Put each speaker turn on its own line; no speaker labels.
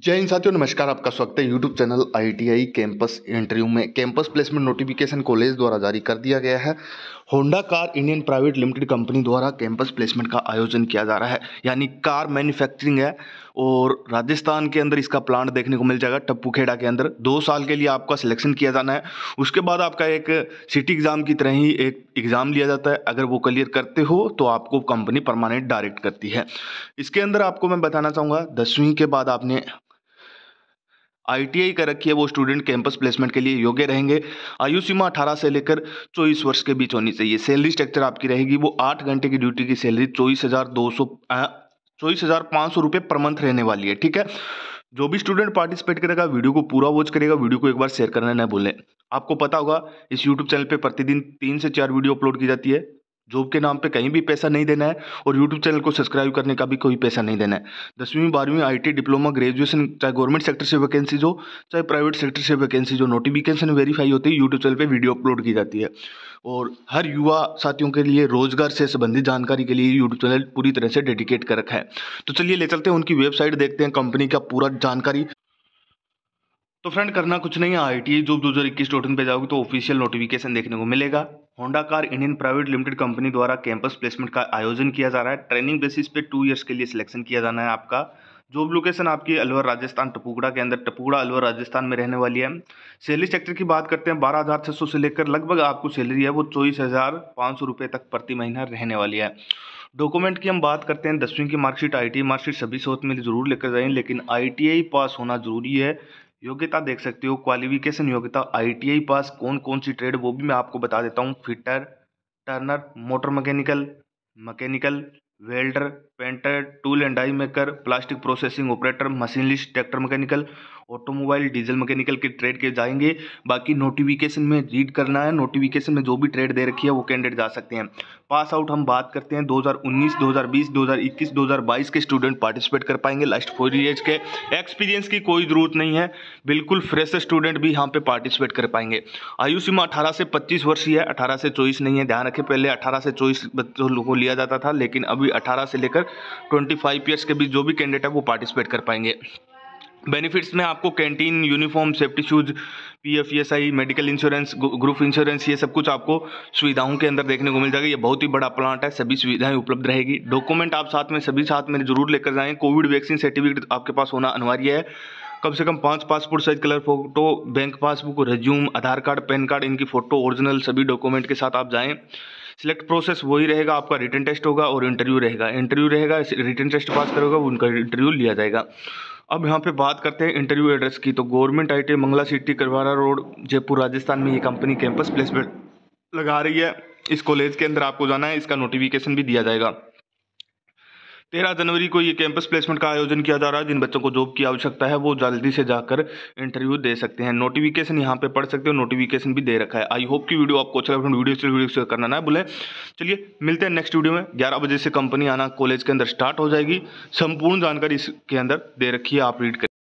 जय हिंद साथियों नमस्कार आपका स्वागत है YouTube channel ITI campus interview में कैंपस प्लेसमेंट नोटिफिकेशन कॉलेज द्वारा जारी कर दिया गया है Honda car Indian private limited company द्वारा कैंपस प्लेसमेंट का आयोजन किया जा रहा है यानी कार मैन्युफैक्चरिंग है और राजस्थान के अंदर इसका प्लांट देखने को मिल जाएगा टप्पू खेड़ा के अंदर दो साल के लिए आपका सिलेक्शन किया जाना है उसके बाद आपका एक सिटी एग्ज़ाम की तरह ही एक एग्ज़ाम लिया जाता है अगर वो क्लियर करते हो तो आपको कंपनी परमानेंट डायरेक्ट करती है इसके अंदर आपको मैं बताना चाहूँगा दसवीं के बाद आपने आईटीआई कर रखी है वो स्टूडेंट कैंपस प्लेसमेंट के लिए योग्य रहेंगे आयु सीमा अठारह से लेकर चौबीस वर्ष के बीच होनी चाहिए सैलरी स्ट्रक्चर आपकी रहेगी वो आठ घंटे की ड्यूटी की सैलरी चौबीस हज़ार दो सौ चौबीस हज़ार पाँच सौ रुपये पर मंथ रहने वाली है ठीक है जो भी स्टूडेंट पार्टिसिपेट करेगा वीडियो को पूरा वॉच करेगा वीडियो को एक बार शेयर करना न भूलें आपको पता होगा इस यूट्यूब चैनल पर प्रतिदिन तीन से चार वीडियो अपलोड की जाती है जॉब के नाम पे कहीं भी पैसा नहीं देना है और यूट्यूब चैनल को सब्सक्राइब करने का भी कोई पैसा नहीं देना है दसवीं बारहवीं आईटी डिप्लोमा ग्रेजुएशन चाहे गवर्नमेंट सेक्टर से वैकेंसी हो चाहे प्राइवेट सेक्टर से वैकेंसी हो नोटिफिकेशन वेरीफाई होती है यूट्यूब चैनल पर वीडियो अपलोड की जाती है और हर युवा साथियों के लिए रोजगार से संबंधित जानकारी के लिए यूट्यूब चैनल पूरी तरह से डेडिकेट कर रखा है तो चलिए ले चलते हैं उनकी वेबसाइट देखते हैं कंपनी का पूरा जानकारी तो फ्रेंड करना कुछ नहीं है आई टी जॉब दो हज़ार इक्कीस डॉट इन पर जाओगे तो ऑफिशियल नोटिफिकेशन देखने को मिलेगा Honda car Indian private limited company द्वारा कैंपस प्लेसमेंट का आयोजन किया जा रहा है ट्रेनिंग बेसिस पे टू इयर्स के लिए सिलेक्शन किया जाना है आपका जॉब लोकेशन आपकी अलवर राजस्थान टपुकड़ा के अंदर टपुकड़ा अलवर राजस्थान में रहने वाली है सैलरी सेक्टर की बात करते हैं बारह हज़ार छः सौ से लेकर लगभग आपको सैलरी है वो चौबीस हज़ार पाँच सौ रुपये तक प्रति महीना रहने वाली है डॉक्यूमेंट की हम बात करते हैं दसवीं की मार्कशीट आई टी मार्कशीट सभी सोच में जरूर लेकर जाएँ लेकिन आई पास होना जरूरी है योग्यता देख सकते हो क्वालिफिकेशन योग्यता आईटीआई पास कौन कौन सी ट्रेड वो भी मैं आपको बता देता हूँ fitter turner motor mechanical mechanical welder painter tool and die maker plastic processing operator machinist tractor mechanical automobile diesel mechanical के ट्रेड के जाएंगे बाकी नोटिफिकेशन में रीड करना है नोटिफिकेशन में जो भी ट्रेड दे रखी है वो कैंडिडेट जा सकते हैं पास आउट हम बात करते हैं 2019, 2020, 2021, 2022 के स्टूडेंट पार्टिसिपेट कर पाएंगे लास्ट फोर ईयर्स के एक्सपीरियंस की कोई ज़रूरत नहीं है बिल्कुल फ्रेश स्टूडेंट भी यहाँ पे पार्टिसिपेट कर पाएंगे आयु सीमा अठारह से पच्चीस वर्ष ही है अठारह से चौबीस नहीं है ध्यान रखें पहले अठारह से चौबीस बच्चों को लिया जाता था लेकिन अभी अठारह से लेकर ट्वेंटी फाइव ईयर्स के बीच जो भी कैंडिडेट है वो पार्टिसिपेट कर पाएंगे बेनिफिट्स में आपको canteen uniform safety shoes P F E S I medical insurance group insurance ये सब कुछ आपको सुविधाओं के अंदर देखने को मिल जाएगा ये बहुत ही बड़ा प्लांट है सभी सुविधाएं उपलब्ध रहेगी डॉक्यूमेंट आप साथ में सभी साथ में जरूर लेकर जाएँ कोविड वैक्सीन सर्टिफिकेट आपके पास होना अनिवार्य है कम से कम पाँच passport size colour photo bank passbook resume Aadhaar card PAN card इनकी फ़ोटो ओरिजिनल सभी डॉक्यूमेंट के साथ आप जाएँ सिलेक्ट प्रोसेस वही रहेगा आपका रिटर्न टेस्ट होगा और इंटरव्यू रहेगा इंटरव्यू रहेगा रिटर्न टेस्ट पास करोगे उनका इंटरव्यू लिया जाएगा अब यहाँ पे बात करते हैं इंटरव्यू एड्रेस की तो गवर्नमेंट आई मंगला सिटी करवारा रोड जयपुर राजस्थान में ये कंपनी कैंपस प्लेसमेंट लगा रही है इस कॉलेज के अंदर आपको जाना है इसका नोटिफिकेशन भी दिया जाएगा तेरह जनवरी को ये कैंपस प्लेसमेंट का आयोजन किया जा रहा है जिन बच्चों को जॉब की आवश्यकता है वो जल्दी से जाकर इंटरव्यू दे सकते हैं नोटिफिकेशन यहाँ पे पढ़ सकते हो नोटिफिकेशन भी दे रखा है आई होप की वीडियो आपको अच्छा लगे वीडियो से वीडियो शेयर करना ना बोले चलिए मिलते हैं नेक्स्ट वीडियो में ग्यारह बजे से कंपनी आना कॉलेज के अंदर स्टार्ट हो जाएगी संपूर्ण जानकारी इसके अंदर दे रखी है आप रीड करें